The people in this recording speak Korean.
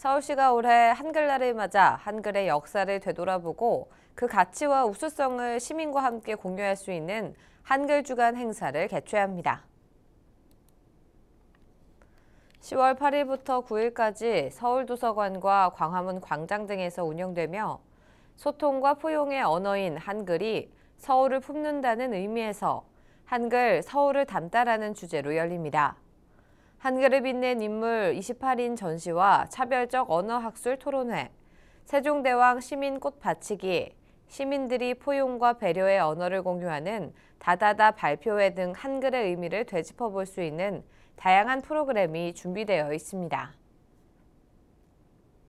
서울시가 올해 한글날을 맞아 한글의 역사를 되돌아보고 그 가치와 우수성을 시민과 함께 공유할 수 있는 한글 주간 행사를 개최합니다. 10월 8일부터 9일까지 서울도서관과 광화문 광장 등에서 운영되며 소통과 포용의 언어인 한글이 서울을 품는다는 의미에서 한글 서울을 담다라는 주제로 열립니다. 한글을 빛낸 인물 28인 전시와 차별적 언어학술 토론회, 세종대왕 시민 꽃 바치기, 시민들이 포용과 배려의 언어를 공유하는 다다다 발표회 등 한글의 의미를 되짚어 볼 수 있는 다양한 프로그램이 준비되어 있습니다.